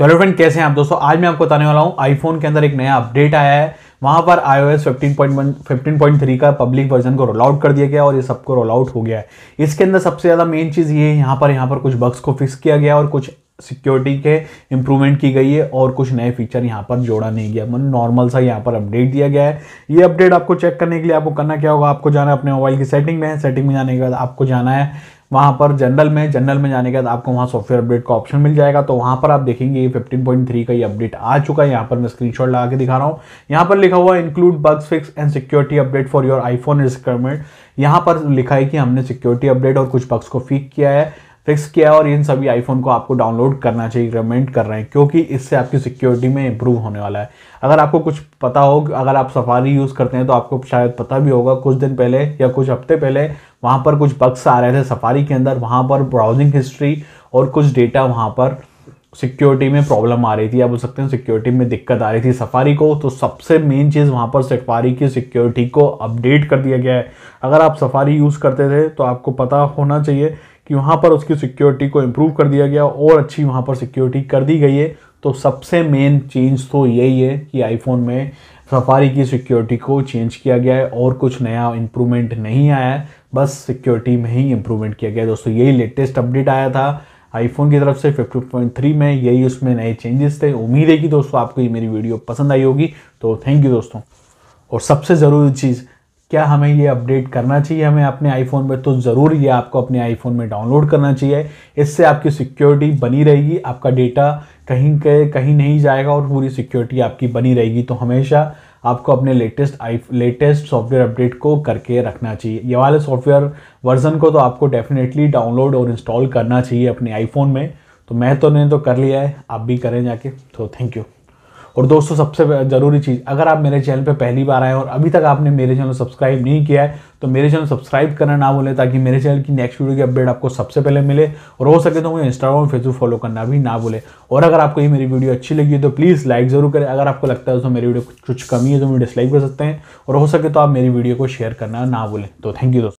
तो hello friend कैसे हैं आप दोस्तों आज मैं आपको बताने वाला हूं आईफोन के अंदर एक नया अपडेट आया है वहां पर iOS 15.1 15.3 का पब्लिक वर्जन को रोल आउट कर दिया गया और ये सबको रोल आउट हो गया है इसके अंदर सबसे ज़्यादा मेन चीज़ ये है यहाँ पर यहाँ पर कुछ बग्स को फिक्स किया गया और कुछ सिक्योरिटी के इंप्रूवमेंट की गई है और कुछ नए फीचर यहाँ पर जोड़ा नहीं गया मतलब नॉर्मल सा यहाँ पर अपडेट दिया गया है ये अपडेट आपको चेक करने के लिए आपको करना क्या होगा आपको जाना है अपने मोबाइल की सेटिंग में सेटिंग में जाने के बाद आपको जाना है वहाँ पर जनरल में जनरल में जाने के बाद आपको वहाँ सॉफ्टवेयर अपडेट का ऑप्शन मिल जाएगा तो वहाँ पर आप देखेंगे ये 15.3 का ये अपडेट आ चुका है यहाँ पर मैं स्क्रीनशॉट लगा के दिखा रहा हूँ यहाँ पर लिखा हुआ include bugs fix and security update for your iPhone requirement यहाँ पर लिखा है कि हमने सिक्योरिटी अपडेट और कुछ बग्स को फिक किया है फिक्स किया है और इन सभी आईफोन को आपको डाउनलोड करना चाहिए रिकमेंड कर रहे हैं क्योंकि इससे आपकी सिक्योरिटी में इंप्रूव होने वाला है अगर आपको कुछ पता हो अगर आप सफारी यूज़ करते हैं तो आपको शायद पता भी होगा कुछ दिन पहले या कुछ हफ्ते पहले वहाँ पर कुछ बक्स आ रहे थे सफारी के अंदर वहाँ पर ब्राउजिंग हिस्ट्री और कुछ डेटा वहाँ पर सिक्योरिटी में प्रॉब्लम आ रही थी आप बोल सकते हैं सिक्योरिटी में दिक्कत आ रही थी सफारी को तो सबसे मेन चीज़ वहाँ पर सफारी की सिक्योरिटी को अपडेट कर दिया गया है अगर आप सफारी यूज़ करते थे तो आपको पता होना चाहिए कि वहाँ पर उसकी सिक्योरिटी को इम्प्रूव कर दिया गया और अच्छी वहाँ पर सिक्योरिटी कर दी गई है तो सबसे मेन चेंज तो यही है कि आईफोन में सफारी की सिक्योरिटी को चेंज किया गया है और कुछ नया इम्प्रूवमेंट नहीं आया है बस सिक्योरिटी में ही इम्प्रूवमेंट किया गया है दोस्तों यही लेटेस्ट अपडेट आया था आईफोन की तरफ से 50.3 में यही उसमें नए चेंजेस थे उम्मीद है कि दोस्तों आपको ये मेरी वीडियो पसंद आई होगी तो थैंक यू दोस्तों और सबसे ज़रूरी चीज़ क्या हमें ये अपडेट करना चाहिए हमें अपने आईफोन में तो ज़रूर ये आपको अपने आईफोन में डाउनलोड करना चाहिए इससे आपकी सिक्योरिटी बनी रहेगी आपका डेटा कहीं के कहीं नहीं जाएगा और पूरी सिक्योरिटी आपकी बनी रहेगी तो हमेशा आपको अपने लेटेस्ट आई लेटेस्ट सॉफ्टवेयर अपडेट को करके रखना चाहिए ये वाले सॉफ्टवेयर वर्जन को तो आपको डेफिनेटली डाउनलोड और इंस्टॉल करना चाहिए अपने आईफोन में तो मैं तो ने तो कर लिया है आप भी करें जाके तो थैंक यू और दोस्तों सबसे ज़रूरी चीज़ अगर आप मेरे चैनल पर पहली बार आए और अभी तक आपने मेरे चैनल सब्सक्राइब नहीं किया है तो मेरे चैनल सब्सक्राइब करना ना भूलें ताकि मेरे चैनल की नेक्स्ट वीडियो की अपडेट आपको सबसे पहले मिले और हो सके तो मुझे इंस्टाग्राम फेसबुक फॉलो करना भी ना भूलें और अगर आपको ये मेरी वीडियो अच्छी लगी है तो प्लीज़ लाइक ज़रूर करें अगर आपको लगता है तो मेरी वीडियो कुछ कमी है तो मुझे डिसलाइक कर सकते हैं और हो सके तो आप मेरी वीडियो को शेयर करना ना भूलें तो थैंक यू दोस्तों